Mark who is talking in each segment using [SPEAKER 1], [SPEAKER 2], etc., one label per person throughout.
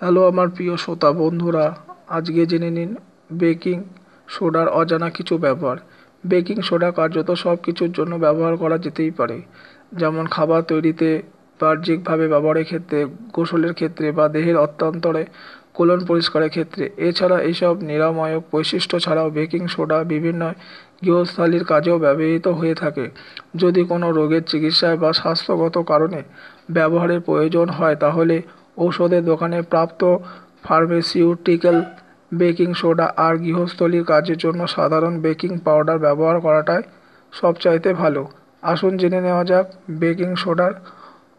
[SPEAKER 1] hello আমার প্রিয় শ্রোতা বন্ধুরা আজকে জেনে নিন বেকিং সোডার অজানা কিছু ব্যবহার বেকিং সোডা কার্যত সব কিছুর জন্য ব্যবহার করা যেতেই পারে যেমন খাবার তৈরিতে বাহ্যিকভাবে ব্যবহারের ক্ষেত্রে গোসলের ক্ষেত্রে বা দেহের অত্যন্তরে কোলন পরিষ্কারের ক্ষেত্রে এছাড়া এইসব নিরাময়ক বৈশিষ্ট্য ছাড়াও বেকিং সোডা বিভিন্ন গৃহস্থালির কাজেও ব্যবহৃত হয়ে থাকে যদি কোনো রোগের চিকিৎসায় বা স্বাস্থ্যগত কারণে ব্যবহারের প্রয়োজন হয় তাহলে ঔষধের দোকানে প্রাপ্ত ফার্মেসিউটিক্যাল বেকিং সোডা আর গৃহস্থলীর কাজের জন্য সাধারণ বেকিং পাউডার ব্যবহার করাটাই সবচাইতে ভালো আসুন জেনে নেওয়া যাক বেকিং সোডার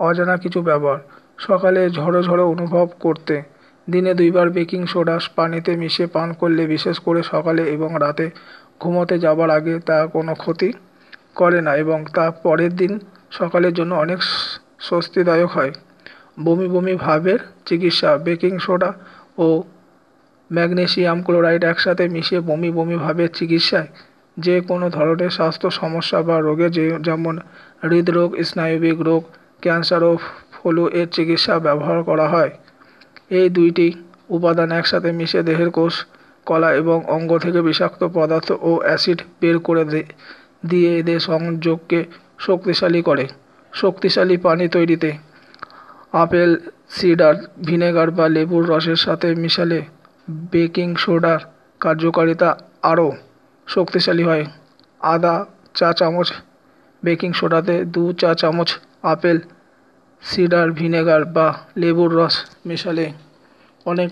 [SPEAKER 1] অজানা কিছু ব্যবহার সকালে ঝড়ো ঝড়ো অনুভব করতে দিনে দুইবার বেকিং সোডা পানিতে মিশিয়ে পান করলে বিশেষ করে সকালে এবং রাতে ঘুমোতে যাবার আগে তা কোনো ক্ষতি করে না এবং তা পরের দিন সকালের জন্য অনেক স্বস্তিদায়ক হয় বমি বমি ভাবের চিকিৎসা বেকিং সোডা ও ম্যাগনেশিয়াম ক্লোরাইড একসাথে মিশিয়ে বমি বমি ভাবের চিকিৎসায় যে কোনো ধরনের স্বাস্থ্য সমস্যা বা রোগে যে যেমন হৃদরোগ স্নায়ুবিক রোগ ক্যান্সার ও ফ্লু এর চিকিৎসা ব্যবহার করা হয় এই দুইটি উপাদান একসাথে মিশে দেহের কোষ কলা এবং অঙ্গ থেকে বিষাক্ত পদার্থ ও অ্যাসিড বের করে দিয়ে এদের সংযোগকে শক্তিশালী করে শক্তিশালী পানি তৈরিতে আপেল সিডার ভিনেগার বা লেবুর রসের সাথে মিশালে বেকিং সোডার কার্যকারিতা আরও শক্তিশালী হয় আদা চা চামচ বেকিং সোডাতে দু চা চামচ আপেল সিডার ভিনেগার বা লেবুর রস মেশালে অনেক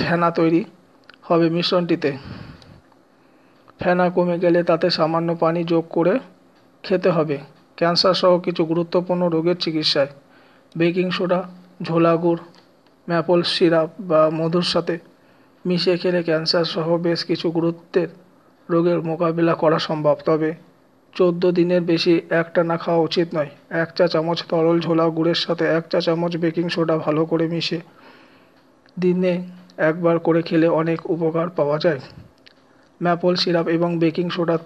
[SPEAKER 1] ফেনা তৈরি হবে মিশ্রণটিতে ফেনা কমে গেলে তাতে সামান্য পানি যোগ করে খেতে হবে ক্যান্সার সহ কিছু গুরুত্বপূর্ণ রোগের চিকিৎসায় বেকিং সোডা ঝোলা গুড় ম্যাপল সিরাপ বা মধুর সাথে মিশিয়ে খেলে ক্যান্সার সহ বেশ কিছু গুরুত্বের রোগের মোকাবিলা করা সম্ভব তবে চোদ্দ দিনের বেশি একটা না খাওয়া উচিত নয় এক চা চামচ তরল ঝোলা গুড়ের সাথে এক চা চামচ বেকিং সোডা ভালো করে মিশে দিনে একবার করে খেলে অনেক উপকার পাওয়া যায় ম্যাপল সিরাপ এবং বেকিং সোডা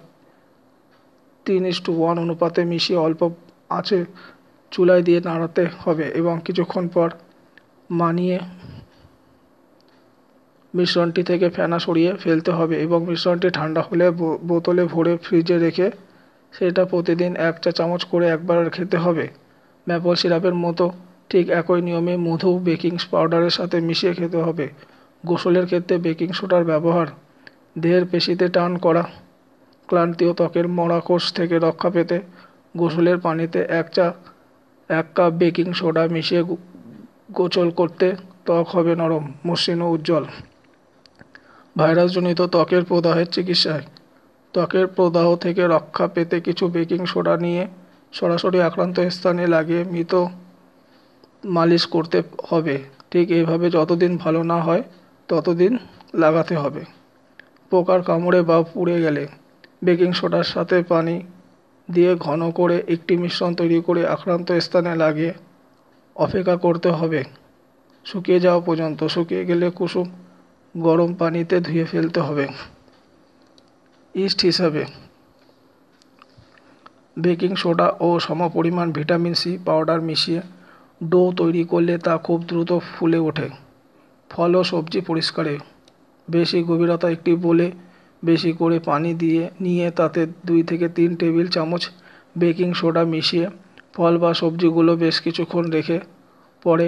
[SPEAKER 1] তিন ইস টু ওয়ান অনুপাতে মিশিয়ে অল্প আছে চুলায় দিয়ে নাড়াতে হবে এবং কিছুক্ষণ পর মানিয়ে মিশ্রণটি থেকে ফেনা সরিয়ে ফেলতে হবে এবং মিশ্রণটি ঠান্ডা হলে বোতলে ভরে ফ্রিজে রেখে সেটা প্রতিদিন এক চা চামচ করে একবার খেতে হবে ম্যাপল সিরাপের মতো ঠিক একই নিয়মে মধু বেকিং পাউডারের সাথে মিশিয়ে খেতে হবে গোসলের ক্ষেত্রে বেকিং সোডার ব্যবহার দেহের পেশিতে টান করা ক্লান্তি ও ত্বকের মরাকোষ থেকে রক্ষা পেতে গোসলের পানিতে এক চা এক কাপ বেকিং সোডা মিশিয়ে গোচল করতে ত্বক হবে নরম মসৃণ ও উজ্জ্বল ভাইরাসজনিত ত্বকের প্রদাহের চিকিৎসায় ত্বকের প্রদাহ থেকে রক্ষা পেতে কিছু বেকিং সোডা নিয়ে সরাসরি আক্রান্ত স্থানে লাগিয়ে মৃত মালিশ করতে হবে ঠিক এইভাবে যতদিন ভালো না হয় ততদিন লাগাতে হবে পোকার কামড়ে বা পুড়ে গেলে বেকিং সোডার সাথে পানি দিয়ে ঘন করে একটি মিশ্রণ তৈরি করে আক্রান্ত স্থানে লাগিয়ে অপেক্ষা করতে হবে শুকিয়ে যাওয়া পর্যন্ত শুকিয়ে গেলে কুসুম গরম পানিতে ধুয়ে ফেলতে হবে ইস্ট হিসাবে বেকিং সোডা ও সমপরিমাণ ভিটামিন সি পাউডার মিশিয়ে ডো তৈরি করলে তা খুব দ্রুত ফুলে ওঠে ফল ও সবজি পরিষ্কারে বেশি গভীরতা একটি বলে বেশি করে পানি দিয়ে নিয়ে তাতে দুই থেকে তিন টেবিল চামচ বেকিং সোডা মিশিয়ে ফল বা সবজিগুলো বেশ কিছুক্ষণ রেখে পরে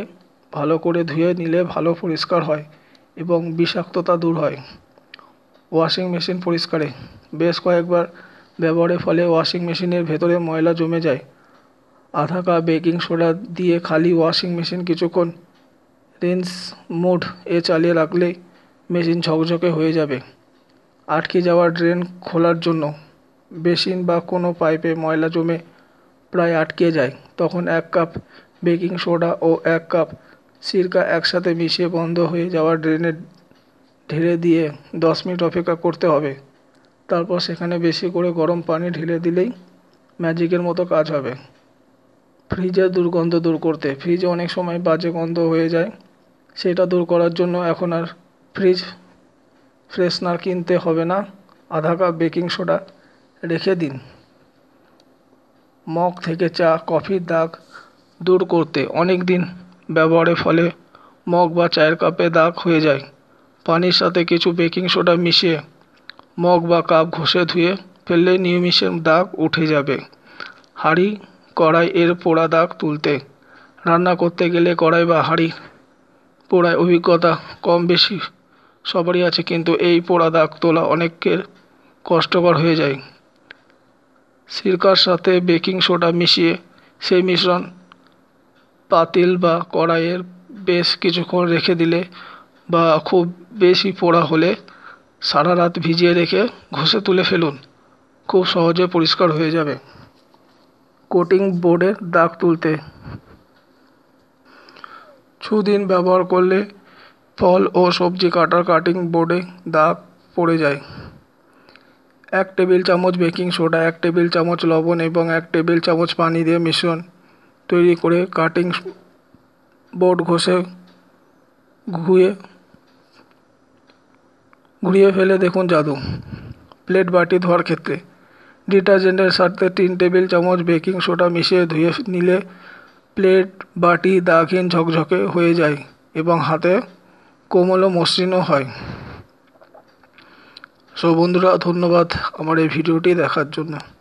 [SPEAKER 1] ভালো করে ধুয়ে নিলে ভালো পরিষ্কার হয় এবং বিষাক্ততা দূর হয় ওয়াশিং মেশিন পরিষ্কারে বেশ কয়েকবার ব্যবহারের ফলে ওয়াশিং মেশিনের ভেতরে ময়লা জমে যায় আধা কাপ বেকিং সোডা দিয়ে খালি ওয়াশিং মেশিন কিছুক্ষণ রিন্স মুড এ চালিয়ে রাখলে মেশিন ঝকঝকে হয়ে যাবে আটকে যাওয়া ড্রেন খোলার জন্য বেসিন বা কোনো পাইপে ময়লা জমে প্রায় আটকে যায় তখন এক কাপ বেকিং সোডা ও এক কাপ সিরকা একসাথে মিশিয়ে বন্ধ হয়ে যাওয়া ড্রেনের ঢেলে দিয়ে দশ মিনিট অপেক্ষা করতে হবে তারপর সেখানে বেশি করে গরম পানি ঢেলে দিলেই ম্যাজিকের মতো কাজ হবে ফ্রিজের দুর্গন্ধ দূর করতে ফ্রিজে অনেক সময় বাজে গন্ধ হয়ে যায় সেটা দূর করার জন্য এখন আর ফ্রিজ ফ্রেশনার কিনতে হবে না আধা কাপ বেকিং সোডা রেখে দিন মগ থেকে চা কফির দাগ দূর করতে অনেক দিন ব্যবহারের ফলে মগ বা চায়ের কাপে দাগ হয়ে যায় পানির সাথে কিছু বেকিং সোডা মিশিয়ে মগ বা কাপ ঘষে ধুয়ে ফেললে নিউমিষের দাগ উঠে যাবে হাঁড়ি কড়াই এর পোড়া দাগ তুলতে রান্না করতে গেলে কড়াই বা হাঁড়ি পোড়ায় অভিজ্ঞতা কম বেশি সবারই আছে কিন্তু এই পোড়া দাগ তোলা অনেকের কষ্টকর হয়ে যায় সিরকার সাথে বেকিং সোডা মিশিয়ে সেই মিশ্রণ পাতিল বা কড়াইয়ের বেশ কিছুক্ষণ রেখে দিলে বা খুব বেশি পোড়া হলে সারা রাত ভিজিয়ে রেখে ঘষে তুলে ফেলুন খুব সহজে পরিষ্কার হয়ে যাবে কোটিং বোর্ডে দাগ তুলতে ছুদিন ব্যবহার করলে ফল ও সবজি কাটার কাটিং বোর্ডে দাগ পড়ে যায় এক টেবিল চামচ বেকিং সোডা এক টেবিল চামচ লবণ এবং এক টেবিল চামচ পানি দিয়ে মিশ্রণ তৈরি করে কাটিং বোর্ড ঘষে ঘুয়ে ঘুরিয়ে ফেলে দেখুন জাদু প্লেট বাটি ধোয়ার ক্ষেত্রে ডিটারজেন্টের সাথে তিন টেবিল চামচ বেকিং সোডা মিশিয়ে ধুয়ে নিলে প্লেট বাটি দাগহীন ঝকঝকে হয়ে যায় এবং হাতে কোমল মসৃণও হয় সো বন্ধুরা ধন্যবাদ আমার এই ভিডিওটি দেখার জন্য